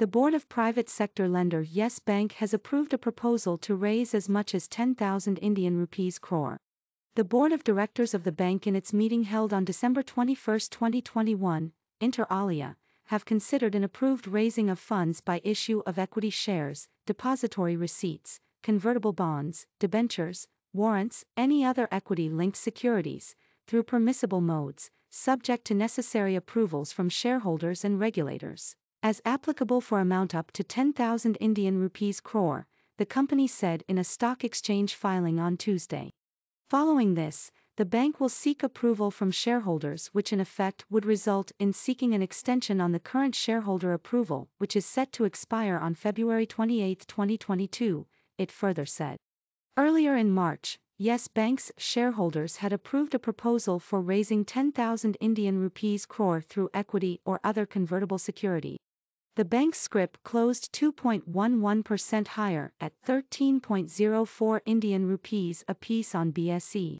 the board of private sector lender Yes Bank has approved a proposal to raise as much as 10,000 Indian rupees crore. The board of directors of the bank in its meeting held on December 21, 2021, inter alia, have considered an approved raising of funds by issue of equity shares, depository receipts, convertible bonds, debentures, warrants, any other equity-linked securities, through permissible modes, subject to necessary approvals from shareholders and regulators as applicable for amount up to 10,000 Indian rupees crore, the company said in a stock exchange filing on Tuesday. Following this, the bank will seek approval from shareholders, which in effect would result in seeking an extension on the current shareholder approval, which is set to expire on February 28, 2022, it further said. Earlier in March, Yes Bank's shareholders had approved a proposal for raising 10,000 Indian rupees crore through equity or other convertible security. The bank scrip closed 2.11% higher at 13.04 Indian rupees apiece on BSE.